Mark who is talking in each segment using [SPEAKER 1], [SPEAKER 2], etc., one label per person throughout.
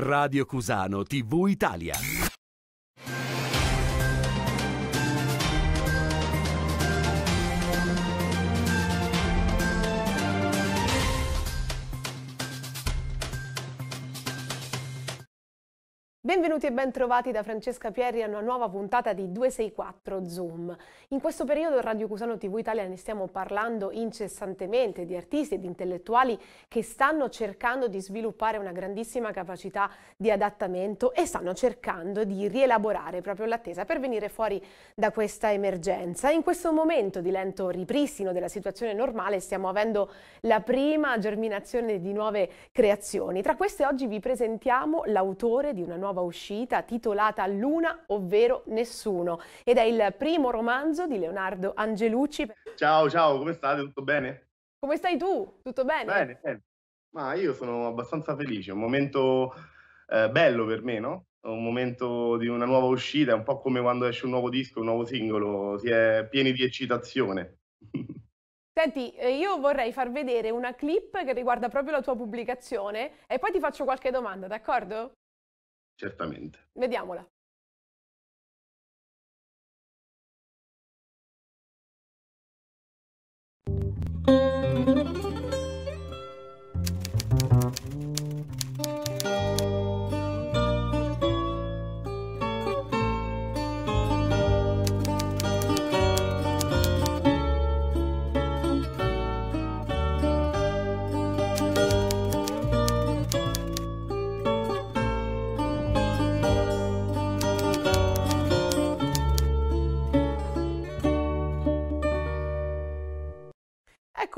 [SPEAKER 1] Radio Cusano TV Italia.
[SPEAKER 2] Benvenuti e bentrovati da Francesca Pierri a una nuova puntata di 264 Zoom. In questo periodo Radio Cusano TV Italia ne stiamo parlando incessantemente di artisti e di intellettuali che stanno cercando di sviluppare una grandissima capacità di adattamento e stanno cercando di rielaborare proprio l'attesa per venire fuori da questa emergenza. In questo momento di lento ripristino della situazione normale stiamo avendo la prima germinazione di nuove creazioni. Tra queste oggi vi presentiamo l'autore di una nuova uscita titolata Luna, ovvero Nessuno, ed è il primo romanzo di Leonardo Angelucci.
[SPEAKER 1] Ciao, ciao, come state? Tutto bene?
[SPEAKER 2] Come stai tu? Tutto bene? Bene,
[SPEAKER 1] bene. Ma io sono abbastanza felice, è un momento eh, bello per me, no? Un momento di una nuova uscita, è un po' come quando esce un nuovo disco, un nuovo singolo, si è pieni di eccitazione.
[SPEAKER 2] Senti, eh, io vorrei far vedere una clip che riguarda proprio la tua pubblicazione e poi ti faccio qualche domanda, d'accordo?
[SPEAKER 1] Certamente. Vediamola.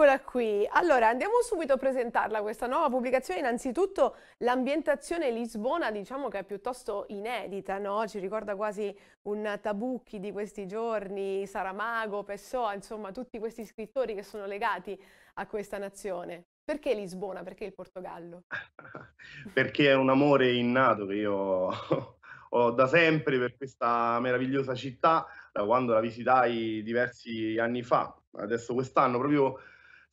[SPEAKER 2] Eccola qui. Allora, andiamo subito a presentarla questa nuova pubblicazione. Innanzitutto l'ambientazione Lisbona, diciamo che è piuttosto inedita, no? Ci ricorda quasi un Tabucchi di questi giorni, Saramago, Pessoa, insomma, tutti questi scrittori che sono legati a questa nazione. Perché Lisbona? Perché il Portogallo?
[SPEAKER 1] Perché è un amore innato che io ho da sempre per questa meravigliosa città, da quando la visitai diversi anni fa, adesso quest'anno proprio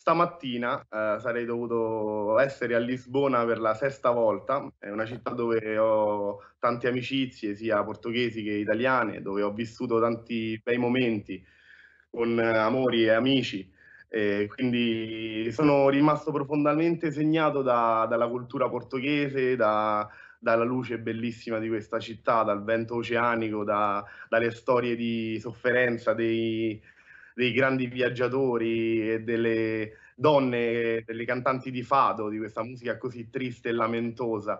[SPEAKER 1] Stamattina eh, sarei dovuto essere a Lisbona per la sesta volta, è una città dove ho tante amicizie, sia portoghesi che italiane, dove ho vissuto tanti bei momenti con eh, amori e amici. E quindi sono rimasto profondamente segnato da, dalla cultura portoghese, da, dalla luce bellissima di questa città, dal vento oceanico, da, dalle storie di sofferenza dei, dei grandi viaggiatori e delle donne, delle cantanti di fado, di questa musica così triste e lamentosa.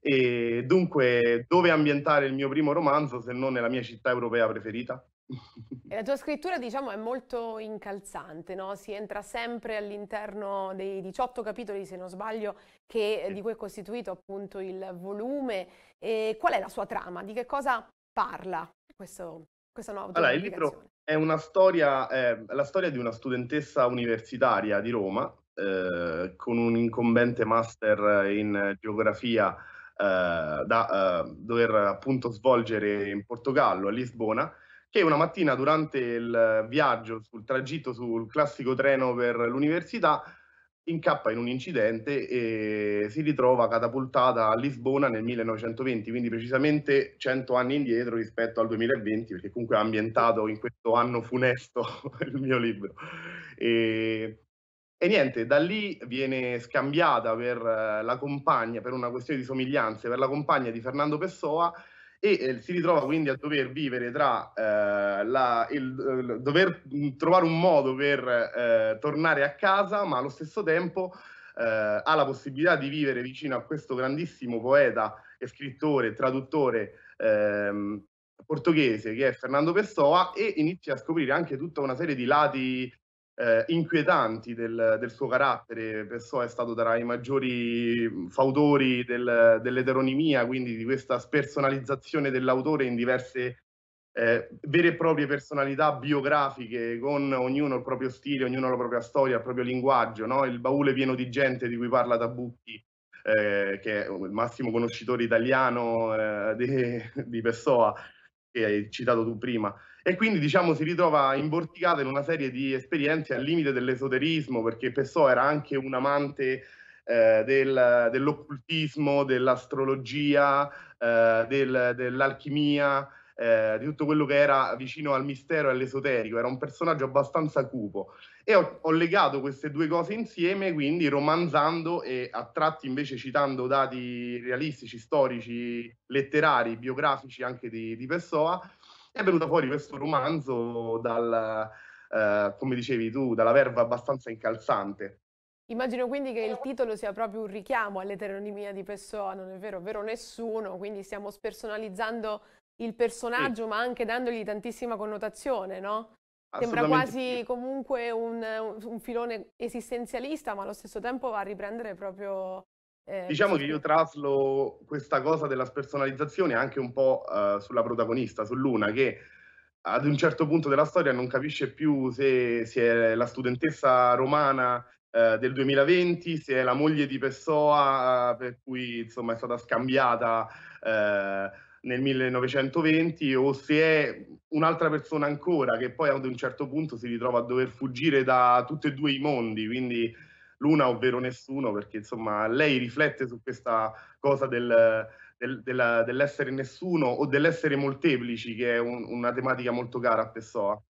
[SPEAKER 1] E dunque, dove ambientare il mio primo romanzo se non nella mia città europea preferita?
[SPEAKER 2] E la tua scrittura, diciamo, è molto incalzante, no? Si entra sempre all'interno dei 18 capitoli, se non sbaglio, che, di cui è costituito appunto il volume. E qual è la sua trama? Di che cosa parla questo, questa nuova allora, il libro,
[SPEAKER 1] è una storia, è la storia di una studentessa universitaria di Roma eh, con un incombente master in geografia eh, da eh, dover appunto svolgere in Portogallo, a Lisbona, che una mattina durante il viaggio sul tragitto sul classico treno per l'università incappa in un incidente e si ritrova catapultata a Lisbona nel 1920, quindi precisamente 100 anni indietro rispetto al 2020, perché comunque è ambientato in questo anno funesto il mio libro. E, e, niente, da lì viene scambiata per eh, la compagna, per una questione di somiglianze, per la compagna di Fernando Pessoa e eh, si ritrova quindi a dover vivere tra eh, la, il, dover mm, trovare un modo per eh, tornare a casa, ma allo stesso tempo eh, ha la possibilità di vivere vicino a questo grandissimo poeta e scrittore, traduttore ehm, portoghese che è Fernando Pessoa e inizia a scoprire anche tutta una serie di lati eh, inquietanti del, del, suo carattere, Pessoa è stato tra i maggiori mm, fautori del, dell'eteronimia, quindi di questa spersonalizzazione dell'autore in diverse eh, vere e proprie personalità biografiche, con ognuno il proprio stile, ognuno la propria storia, il proprio linguaggio, no? il baule pieno di gente di cui parla Tabucchi. Eh, che è il massimo conoscitore italiano eh, di, di Pessoa, che hai citato tu prima e quindi diciamo si ritrova imborticata in una serie di esperienze al limite dell'esoterismo perché Pessoa era anche un amante eh, del, dell'occultismo, dell'astrologia, eh, del, dell'alchimia, eh, di tutto quello che era vicino al mistero e all'esoterico, era un personaggio abbastanza cupo. E ho, ho legato queste due cose insieme, quindi romanzando e a tratti invece citando dati realistici, storici, letterari, biografici anche di, di Pessoa, è venuto fuori questo romanzo dal, eh, come dicevi tu, dalla verba abbastanza incalzante.
[SPEAKER 2] Immagino quindi che il titolo sia proprio un richiamo all'eteronimia di Pessoa, non è vero, vero nessuno, quindi stiamo spersonalizzando il personaggio sì. ma anche dandogli tantissima connotazione, no? Sembra quasi sì. comunque un, un, filone esistenzialista ma allo stesso tempo va a riprendere proprio eh, diciamo che
[SPEAKER 1] io traslo questa cosa della spersonalizzazione anche un po' uh, sulla protagonista, su Luna, che ad un certo punto della storia non capisce più se, se è la studentessa romana uh, del 2020, se è la moglie di Pessoa, eh, per cui insomma è stata scambiata nel 1920 o se è un'altra persona ancora che poi ad un certo punto si ritrova a dover fuggire da tutti e due i mondi, quindi l'una ovvero nessuno, perché insomma lei riflette su questa cosa del, del, della, dell'essere nessuno o dell'essere molteplici, che è un, una tematica molto cara a Pessoa.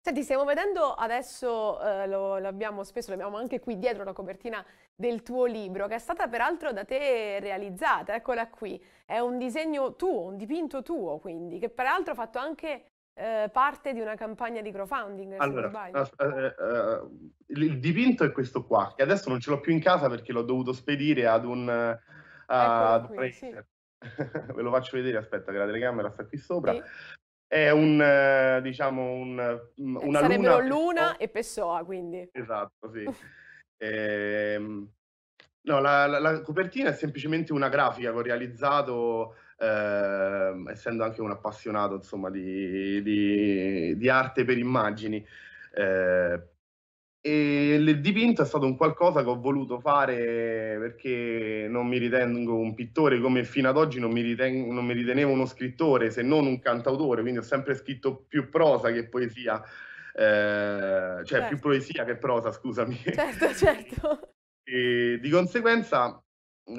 [SPEAKER 2] Senti, stiamo vedendo adesso, eh, lo, lo, spesso, l'abbiamo anche qui dietro la copertina del tuo libro, che è stata peraltro da te realizzata, eccola qui. È un disegno tuo, un dipinto tuo, quindi, che peraltro ha fatto anche eh, parte di una campagna di crowdfunding. Allora, uh,
[SPEAKER 1] uh, uh, il dipinto è questo qua, che adesso non ce l'ho più in casa perché l'ho dovuto spedire ad un... Eh, ad qui, sì. Ve lo faccio vedere, aspetta che la telecamera sta qui sopra. Sì. È un, eh, diciamo, un, mm, una Sarebbero luna...
[SPEAKER 2] luna e Pessoa, quindi.
[SPEAKER 1] Esatto, sì. ehm... No, la, la, la, copertina è semplicemente una grafica che ho realizzato eh, essendo anche un appassionato insomma, di, di, di, arte per immagini. Eh, e il dipinto è stato un qualcosa che ho voluto fare perché non mi ritengo un pittore, come fino ad oggi non mi, riten- non mi ritenevo uno scrittore se non un cantautore, quindi ho sempre scritto più prosa che poesia. Eh, cioè certo. più poesia che prosa, scusami. Certo,
[SPEAKER 2] certo.
[SPEAKER 1] E di conseguenza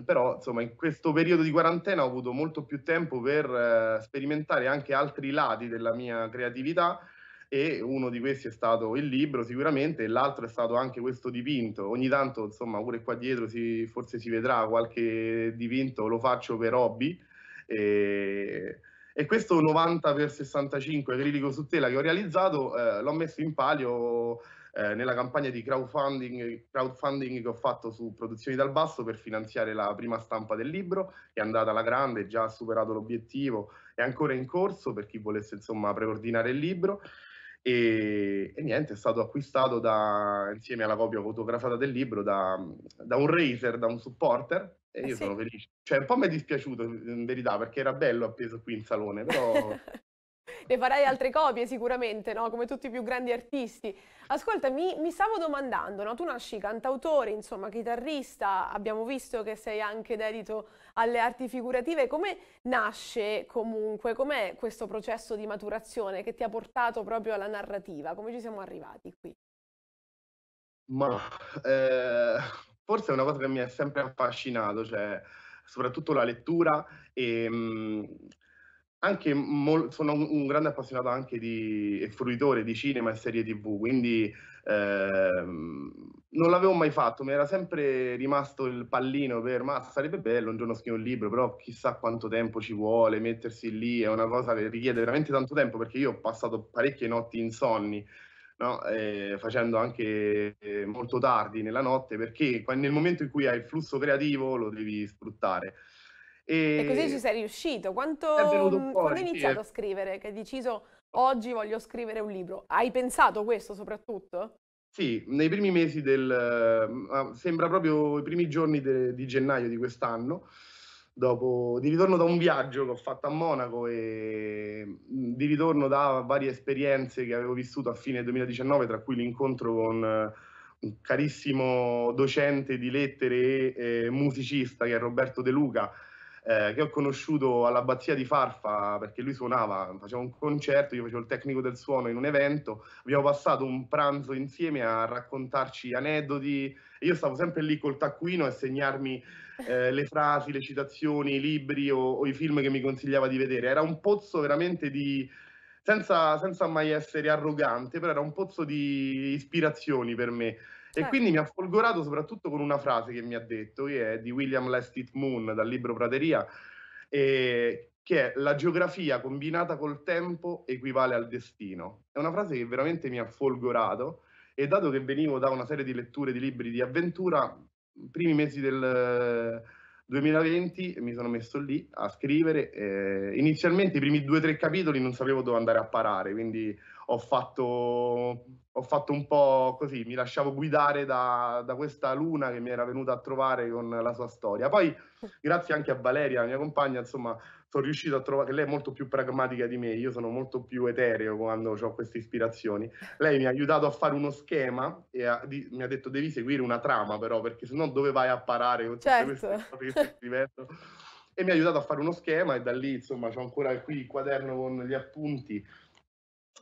[SPEAKER 1] però insomma in questo periodo di quarantena ho avuto molto più tempo per eh, sperimentare anche altri lati della mia creatività e uno di questi è stato il libro sicuramente e l'altro è stato anche questo dipinto. Ogni tanto insomma pure qua dietro si, forse si vedrà qualche dipinto, lo faccio per hobby e, e questo 90x65 acrilico su tela che ho realizzato eh, l'ho messo in palio eh, nella campagna di crowdfunding, crowdfunding, che ho fatto su Produzioni dal Basso per finanziare la prima stampa del libro, è andata alla grande, già ha superato l'obiettivo, è ancora in corso per chi volesse insomma preordinare il libro. E, e, niente, è stato acquistato da, insieme alla copia fotografata del libro da, da un racer, da un supporter. E ah, io eh sì. sono felice. Cioè, un po' mi è dispiaciuto in verità perché era bello appeso qui in salone, però
[SPEAKER 2] ne farai altre copie sicuramente, no? come tutti i più grandi artisti. Ascolta, mi, mi stavo domandando, no? tu nasci cantautore, insomma, chitarrista, abbiamo visto che sei anche dedito alle arti figurative, come nasce comunque, com'è questo processo di maturazione che ti ha portato proprio alla narrativa? Come ci siamo arrivati qui?
[SPEAKER 1] Ma eh, forse è una cosa che mi ha sempre affascinato, cioè soprattutto la lettura e mh, mm, anche mol- sono un, un, grande appassionato anche di, e fruitore di cinema e serie tv, quindi ehm, non l'avevo mai fatto, mi era sempre rimasto il pallino per ma sarebbe bello un giorno scrivere un libro, però chissà quanto tempo ci vuole mettersi lì, è una cosa che richiede veramente tanto tempo perché io ho passato parecchie notti insonni. No? Eh, facendo anche eh, molto tardi nella notte perché nel momento in cui hai il flusso creativo lo devi sfruttare e, e così ci sei
[SPEAKER 2] riuscito. Quanto, mm, fuori, quando hai iniziato sì, a scrivere? Che hai deciso oggi voglio scrivere un libro? Hai pensato questo soprattutto?
[SPEAKER 1] Sì, nei primi mesi del... Eh, ah, sembra proprio i primi giorni de, di gennaio di quest'anno, dopo, di ritorno da un viaggio che ho fatto a Monaco e mm, di ritorno da varie esperienze che avevo vissuto a fine 2019, tra cui l'incontro con eh, un carissimo docente di lettere e eh, musicista che è Roberto De Luca, eh, che ho conosciuto all'abbazia di Farfa perché lui suonava, faceva un concerto, io facevo il tecnico del suono in un evento, abbiamo passato un pranzo insieme a raccontarci aneddoti, io stavo sempre lì col taccuino a segnarmi eh, le frasi, le citazioni, i libri o, o, i film che mi consigliava di vedere, era un pozzo veramente di... Senza, senza mai essere arrogante, però era un pozzo di ispirazioni per me. E certo. quindi mi ha folgorato soprattutto con una frase che mi ha detto, che è di William Lestit Moon dal libro Prateria, eh, che è la geografia combinata col tempo equivale al destino. È una frase che veramente mi ha folgorato e dato che venivo da una serie di letture di libri di avventura, primi mesi del 2020 mi sono messo lì a scrivere. Eh, inizialmente i primi due o tre capitoli non sapevo dove andare a parare, quindi ho fatto, ho fatto un po' così, mi lasciavo guidare da, da, questa luna che mi era venuta a trovare con la sua storia. Poi, grazie anche a Valeria, la mia compagna, insomma, sono riuscito a trovare, lei è molto più pragmatica di me, io sono molto più etereo quando ho queste ispirazioni, lei mi ha aiutato a fare uno schema e a, di, mi ha detto devi seguire una trama però, perché se no dove vai a parare con tutte certo. queste cose che stai scrivendo? e mi ha aiutato a fare uno schema e da lì insomma ho ancora qui il quaderno con gli appunti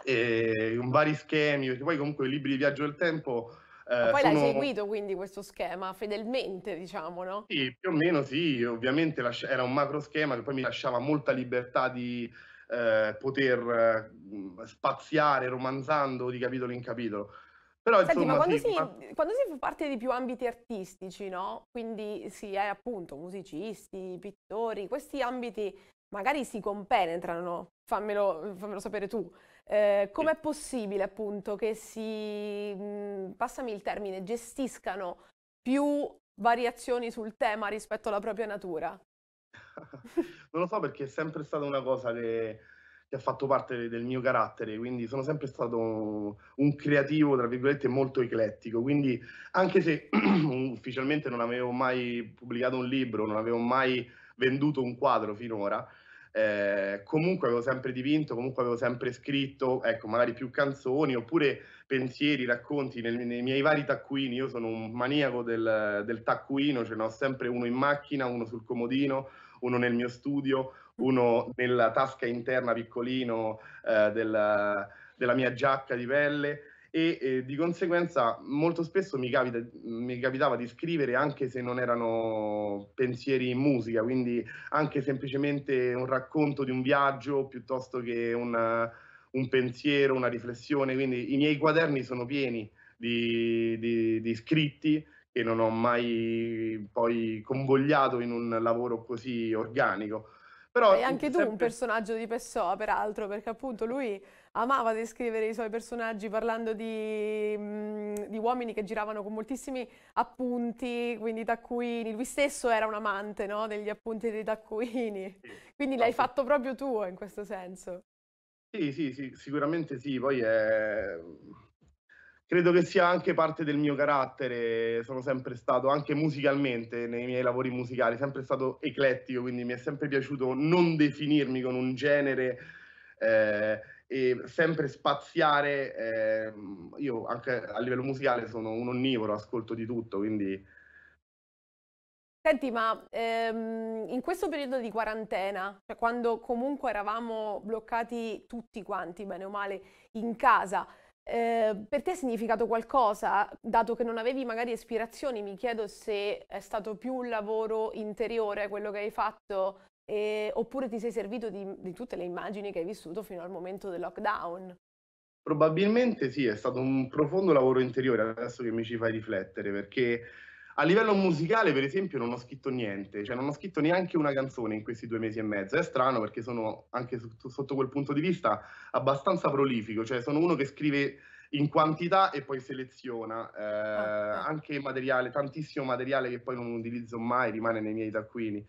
[SPEAKER 1] e con vari schemi, perché poi comunque i libri di viaggio del tempo ma eh, poi sono... l'hai seguito
[SPEAKER 2] quindi questo schema fedelmente, diciamo, no?
[SPEAKER 1] Sì, più o meno sì, ovviamente era un macro schema che poi mi lasciava molta libertà di eh, poter eh, spaziare romanzando di capitolo in capitolo. Però, Senti, insomma, ma quando, sì, si, ma...
[SPEAKER 2] quando si fa parte di più ambiti artistici, no? Quindi si è appunto musicisti, pittori, questi ambiti magari si compenetrano, fammelo, fammelo sapere tu. Eh, com'è sì. possibile appunto che si, passami il termine, gestiscano più variazioni sul tema rispetto alla propria natura?
[SPEAKER 1] non lo so perché è sempre stata una cosa che, che, ha fatto parte del mio carattere, quindi sono sempre stato un, un creativo, tra virgolette, molto eclettico, quindi anche se ufficialmente non avevo mai pubblicato un libro, non avevo mai venduto un quadro finora. Eh, comunque avevo sempre dipinto, comunque avevo sempre scritto, ecco, magari più canzoni oppure pensieri, racconti nel, nei miei vari taccuini. Io sono un maniaco del, del taccuino, ce cioè, ne ho sempre uno in macchina, uno sul comodino, uno nel mio studio, uno nella tasca interna piccolino eh, della, della mia giacca di pelle e di conseguenza molto spesso mi, capita, mi, capitava di scrivere anche se non erano pensieri in musica, quindi anche semplicemente un racconto di un viaggio piuttosto che un, un pensiero, una riflessione, quindi i miei quaderni sono pieni di, di, di scritti che non ho mai poi convogliato in un lavoro così organico
[SPEAKER 2] però, e anche tu sempre... un personaggio di Pessoa, peraltro, perché appunto lui amava descrivere i suoi personaggi parlando di, mh, di uomini che giravano con moltissimi appunti, quindi taccuini. Lui stesso era un amante no? degli appunti e dei taccuini. Sì, quindi l'hai esatto. fatto proprio tuo in questo senso.
[SPEAKER 1] Sì, sì, sì, sicuramente sì. Poi è credo che sia anche parte del mio carattere, sono sempre stato, anche musicalmente, nei miei lavori musicali, sempre stato eclettico, quindi mi è sempre piaciuto non definirmi con un genere eh, e sempre spaziare. Eh, io anche a livello musicale sono un onnivoro, ascolto di tutto, quindi...
[SPEAKER 2] Senti, ma ehm, in questo periodo di quarantena, cioè quando comunque eravamo bloccati tutti quanti, bene o male, in casa, Ehm, per te ha significato qualcosa, dato che non avevi magari ispirazioni, mi chiedo se è stato più un lavoro interiore quello che hai fatto, eh, oppure ti sei servito di, di tutte le immagini che hai vissuto fino al momento del lockdown.
[SPEAKER 1] Probabilmente sì, è stato un profondo lavoro interiore, adesso che mi ci fai riflettere, perché a livello musicale, per esempio, non ho scritto niente, cioè non ho scritto neanche una canzone in questi due mesi e mezzo. È strano perché sono anche sotto, quel punto di vista abbastanza prolifico, cioè sono uno che scrive in quantità e poi seleziona eh, ah, ah. anche materiale, tantissimo materiale che poi non utilizzo mai, rimane nei miei taccuini.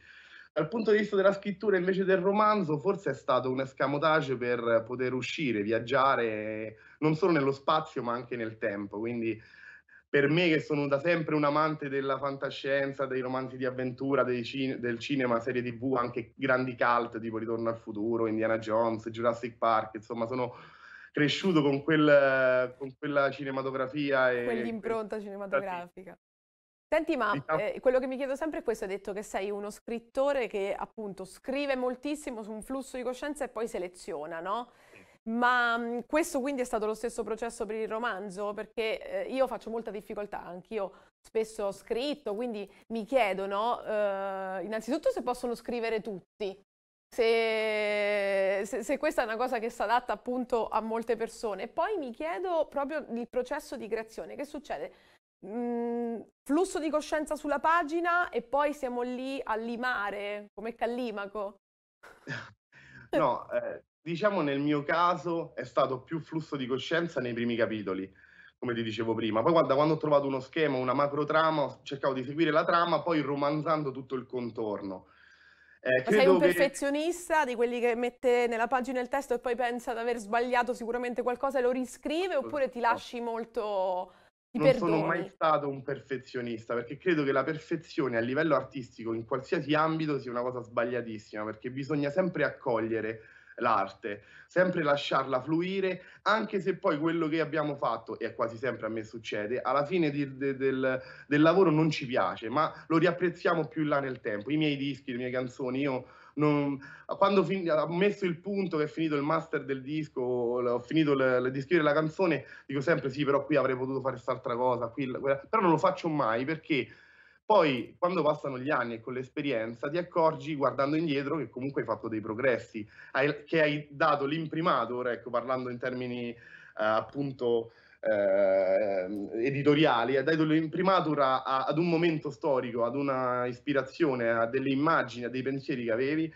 [SPEAKER 1] Dal punto di vista della scrittura invece del romanzo, forse è stato un escamotage per poter uscire, viaggiare non solo nello spazio ma anche nel tempo, quindi per me che sono da sempre un amante della fantascienza, dei romanzi di avventura, cine, del cinema, serie tv, anche grandi cult tipo Ritorno al futuro, Indiana Jones, Jurassic Park, insomma sono cresciuto con, quel, con quella cinematografia. E, Quell'impronta
[SPEAKER 2] cinematografica. Senti, ma eh, quello che mi chiedo sempre è questo, hai detto che sei uno scrittore che appunto scrive moltissimo su un flusso di coscienza e poi seleziona, no? Ma mhmm, questo quindi è stato lo stesso processo per il romanzo, perché eh, io faccio molta difficoltà, anch'io spesso ho scritto, quindi mi chiedono eh, innanzitutto se possono scrivere tutti, se, se, se, questa è una cosa che si adatta appunto a molte persone. E poi mi chiedo proprio il processo di creazione, che succede? Mm, flusso di coscienza sulla pagina e poi siamo lì a limare come Callimaco.
[SPEAKER 1] no, eh, diciamo nel mio caso è stato più flusso di coscienza nei primi capitoli, come ti dicevo prima. Poi guarda, quando ho trovato uno schema, una macro trama, cercavo di seguire la trama, poi romanzando tutto il contorno. Eh, Sei un
[SPEAKER 2] perfezionista che... di quelli che mette nella pagina il testo e poi pensa di aver sbagliato sicuramente qualcosa e lo riscrive oppure ti lasci molto...
[SPEAKER 1] Ti non perdoni. sono mai stato un perfezionista perché credo che la perfezione a livello artistico in qualsiasi ambito sia una cosa sbagliatissima perché bisogna sempre accogliere l'arte, sempre lasciarla fluire, anche se poi quello che abbiamo fatto, e quasi sempre a me succede, alla fine di, de, del, del lavoro non ci piace, ma lo riapprezziamo più là nel tempo. I miei dischi, le mie canzoni, io non, quando fin, ho messo il punto che è finito il master del disco, ho finito le, le, di scrivere la canzone, dico sempre sì, però qui avrei potuto fare quest'altra cosa, qui, quella, però non lo faccio mai perché poi, quando passano gli anni e con l'esperienza, ti accorgi guardando indietro che comunque hai fatto dei progressi, hai, che hai dato l'imprimato, ora ecco, parlando in termini eh, appunto eh, editoriali, hai dato l'imprimatura ad un momento storico, ad una ispirazione, a delle immagini, a dei pensieri che avevi,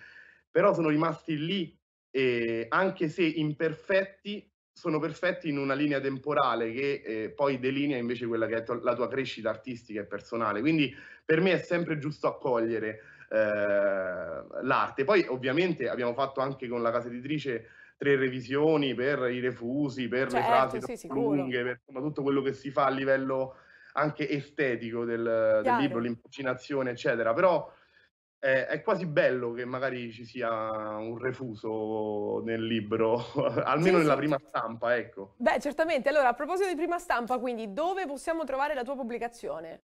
[SPEAKER 1] però sono rimasti lì, e, anche se imperfetti, sono perfetti in una linea temporale che eh, poi delinea invece quella che è to- la tua crescita artistica e personale. Quindi per me è sempre giusto accogliere eh, l'arte. Poi ovviamente abbiamo fatto anche con la casa editrice tre revisioni per i refusi, per certo, le frasi sì, lunghe, per insomma, tutto quello che si fa a livello anche estetico del, del libro, l'impaginazione, eccetera. Però è quasi bello che magari ci sia un refuso nel libro, almeno sì, nella sì. prima stampa, ecco.
[SPEAKER 2] Beh, certamente. Allora, a proposito di prima stampa, quindi dove possiamo trovare la tua pubblicazione?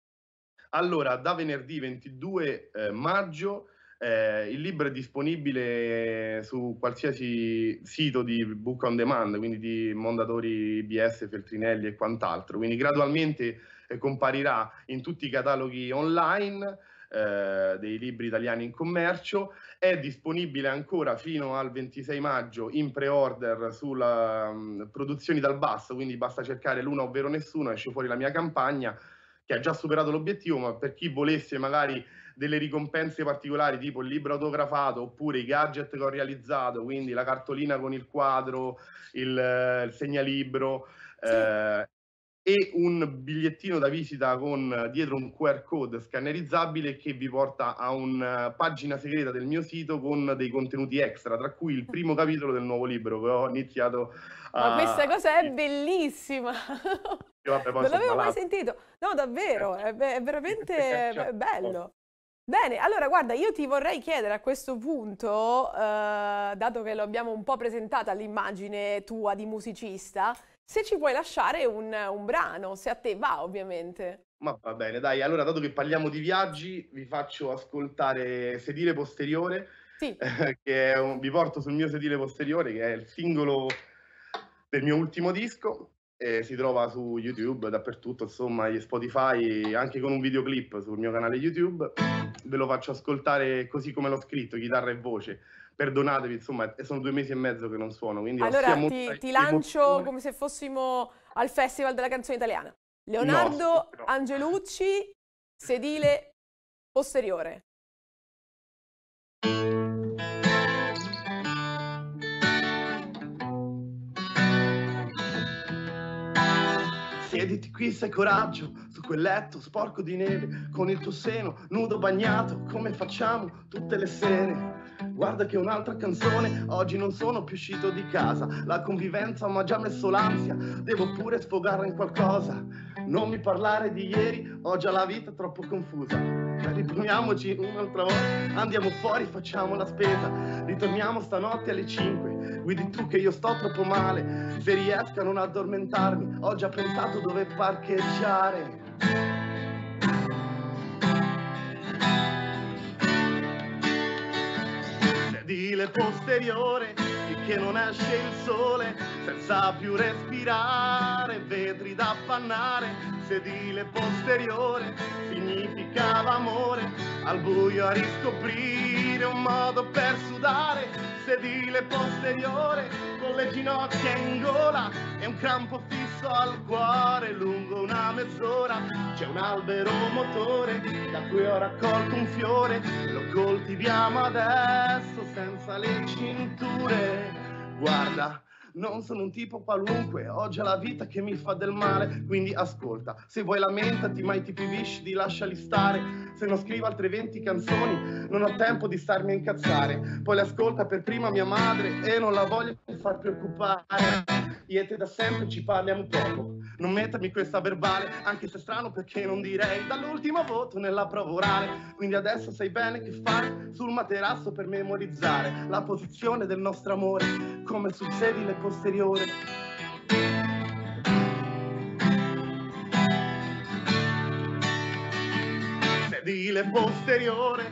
[SPEAKER 1] Allora, da venerdì 22 eh, maggio eh, il libro è disponibile su qualsiasi sito di book on demand, quindi di Mondadori, IBS, Feltrinelli e quant'altro. Quindi gradualmente eh, comparirà in tutti i cataloghi online eh, dei libri italiani in commercio, è disponibile ancora fino al 26 maggio in pre-order sulla mh, produzioni dal basso, quindi basta cercare l'una ovvero nessuno, esce fuori la mia campagna che ha già superato l'obiettivo, ma per chi volesse magari delle ricompense particolari tipo il libro autografato oppure i gadget che ho realizzato, quindi la cartolina con il quadro, il, eh, il segnalibro, sì. eh, e un bigliettino da visita con eh, dietro un QR code scannerizzabile che vi porta a una eh, pagina segreta del mio sito con dei contenuti extra, tra cui il primo capitolo del nuovo libro che ho iniziato a... Ma questa
[SPEAKER 2] cosa è bellissima!
[SPEAKER 1] Vabbè, non l'avevo mai
[SPEAKER 2] sentito. No, davvero, è, è veramente eh, certo, bello. Certo. Bene, allora guarda, io ti vorrei chiedere a questo punto, eh, dato che lo abbiamo un po' presentata l'immagine tua di musicista, se ci puoi lasciare un, un brano, se a te va ovviamente.
[SPEAKER 1] Ma va bene, dai, allora dato che parliamo di viaggi, vi faccio ascoltare Sedile Posteriore, sì. che è un, vi porto sul mio sedile posteriore, che è il singolo del mio ultimo disco, eh, si trova su YouTube, dappertutto, insomma, gli Spotify, anche con un videoclip sul mio canale YouTube. Ve lo faccio ascoltare così come l'ho scritto, chitarra e voce perdonatevi, insomma, sono due mesi e mezzo che non suono. Quindi allora ti, ti lancio come
[SPEAKER 2] se fossimo al Festival della canzone italiana. Leonardo no, Angelucci, sedile posteriore.
[SPEAKER 1] Siediti qui se coraggio, su quel letto sporco di neve, con il tuo seno nudo bagnato, come facciamo tutte le sere. Guarda che un'altra canzone, oggi non sono più uscito di casa, la convivenza mi ha già messo l'ansia, devo pure sfogarla in qualcosa. Non mi parlare di ieri, ho già la vita troppo confusa riponiamoci un'altra volta, andiamo fuori, facciamo la spesa, ritorniamo stanotte alle 5, guidi tu che io sto troppo male, se riesco a non addormentarmi, ho già pensato dove parcheggiare. sedile posteriore e che non esce il sole senza più respirare, vetri da affannare, sedile posteriore, significava amore, al buio a riscoprire un modo per sudare, sedile posteriore, con le ginocchia in gola e un crampo fisso al cuore lungo una mezz'ora, c'è un albero motore da cui ho raccolto un fiore, lo coltiviamo adesso senza le cinture, guarda non sono un tipo qualunque, oggi è la vita che mi fa del male, quindi ascolta. Se vuoi lamentati, mai ti pivisci di lasciali stare. Se non scrivo altre 20 canzoni, non ho tempo di starmi a incazzare. Poi le ascolta per prima mia madre e non la voglio far preoccupare. Io e te da sempre ci parliamo poco. Non mettermi questa verbale, anche se è strano perché non direi dall'ultimo voto nella prova orale. Quindi adesso sai bene che fare sul materasso per memorizzare la posizione del nostro amore, come sul sedile posteriore. Sedile posteriore,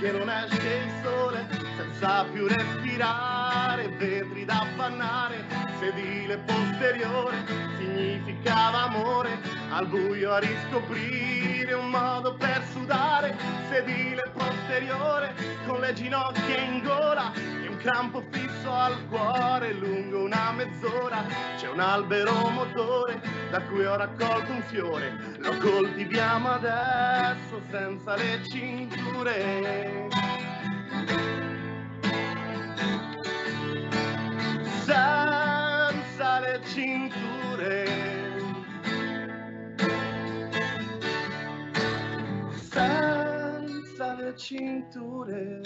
[SPEAKER 1] finché non esce il sole, senza più respirare, vetri da affannare. Sedile posteriore, significava amore, al buio a riscoprire un modo per sudare. Sedile posteriore, con le ginocchia in gola, crampo fisso al cuore lungo una mezz'ora c'è un albero motore da cui ho raccolto un fiore lo coltiviamo adesso senza le cinture senza le cinture senza le cinture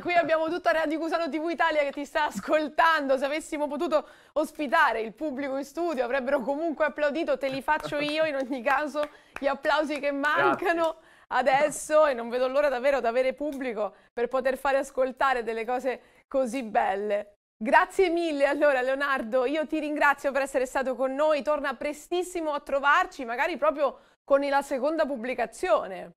[SPEAKER 2] qui abbiamo tutta Rea di Cusano TV Italia che ti sta ascoltando. Se avessimo potuto ospitare il pubblico in studio avrebbero comunque applaudito, te li faccio io in ogni caso, gli applausi che mancano. Grazie adesso e non vedo l'ora davvero di avere pubblico per poter fare ascoltare delle cose così belle. Grazie mille allora Leonardo, io ti ringrazio per essere stato con noi, torna prestissimo a trovarci, magari proprio con la seconda pubblicazione.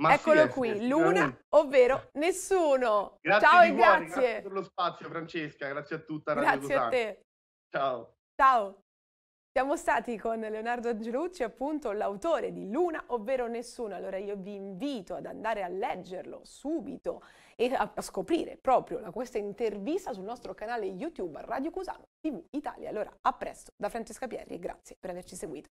[SPEAKER 1] Ma Eccolo sì, qui, eh, Luna,
[SPEAKER 2] ovvero eh. nessuno. Grazie Ciao e grazie. grazie per
[SPEAKER 1] lo spazio, Francesca. Grazie a tutta. Radio grazie Cusano. a te. Ciao.
[SPEAKER 2] Ciao. Siamo stati con Leonardo Angelucci, appunto l'autore di Luna, ovvero Nessuno. Allora io vi invito ad andare a leggerlo subito e a, a scoprire proprio la, questa intervista sul nostro canale YouTube Radio Cusano TV Italia. Allora a presto da Francesca Pierri e grazie per averci seguito.